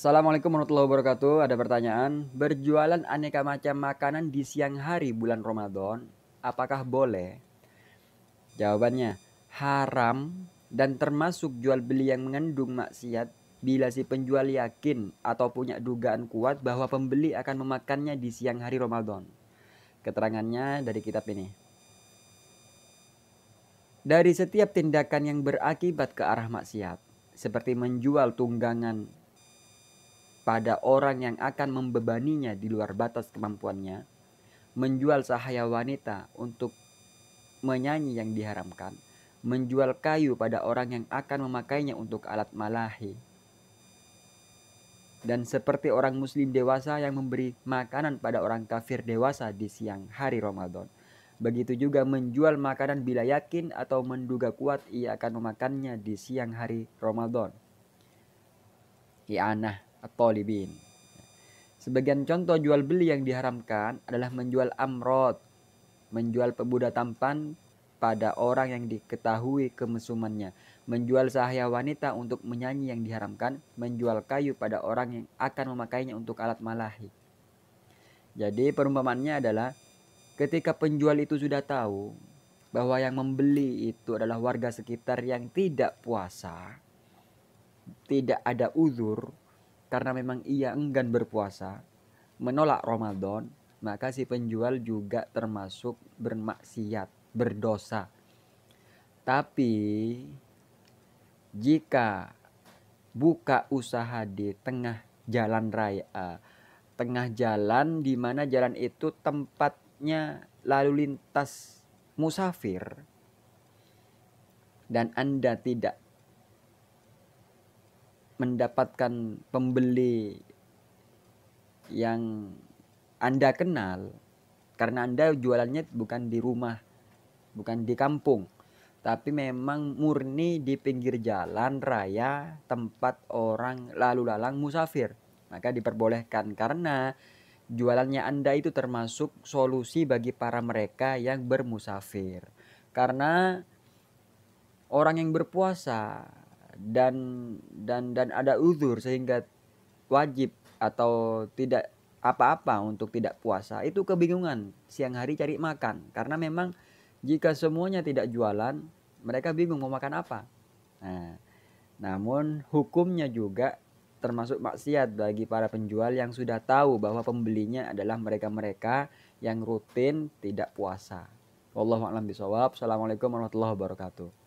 Assalamualaikum warahmatullahi wabarakatuh. Ada pertanyaan, berjualan aneka macam makanan di siang hari bulan Ramadan, apakah boleh? Jawabannya, haram dan termasuk jual beli yang mengandung maksiat bila si penjual yakin atau punya dugaan kuat bahwa pembeli akan memakannya di siang hari Ramadan. Keterangannya dari kitab ini. Dari setiap tindakan yang berakibat ke arah maksiat, seperti menjual tunggangan pada orang yang akan membebaninya di luar batas kemampuannya, menjual sahaya wanita untuk menyanyi yang diharamkan, menjual kayu pada orang yang akan memakainya untuk alat malahi. Dan seperti orang muslim dewasa yang memberi makanan pada orang kafir dewasa di siang hari Ramadan. Begitu juga menjual makanan bila yakin atau menduga kuat ia akan memakannya di siang hari Ramadan. I'anah ya at-talibin. Sebagian contoh jual beli yang diharamkan adalah menjual amrod, menjual pemuda tampan pada orang yang diketahui kemesumannya, menjual sahaya wanita untuk menyanyi yang diharamkan, menjual kayu pada orang yang akan memakainya untuk alat malahi. Jadi perumpamaannya adalah ketika penjual itu sudah tahu bahwa yang membeli itu adalah warga sekitar yang tidak puasa, tidak ada uzur, karena memang ia enggan berpuasa, menolak Ramadan, maka si penjual juga termasuk bermaksiat, berdosa. Tapi jika buka usaha di tengah jalan raya, eh, tengah jalan di mana jalan itu tempatnya lalu lintas musafir dan Anda tidak mendapatkan pembeli yang Anda kenal karena Anda jualannya bukan di rumah, bukan di kampung, tapi memang murni di pinggir jalan raya tempat orang lalu lalang musafir. Maka diperbolehkan karena jualannya Anda itu termasuk solusi bagi para mereka yang bermusafir. Karena orang yang berpuasa dan dan dan ada uzur sehingga wajib atau tidak apa-apa untuk tidak puasa itu kebingungan siang hari cari makan karena memang jika semuanya tidak jualan mereka bingung mau makan apa nah namun hukumnya juga termasuk maksiat bagi para penjual yang sudah tahu bahwa pembelinya adalah mereka-mereka yang rutin tidak puasa. Wallahualam bisawab Assalamualaikum warahmatullahi wabarakatuh.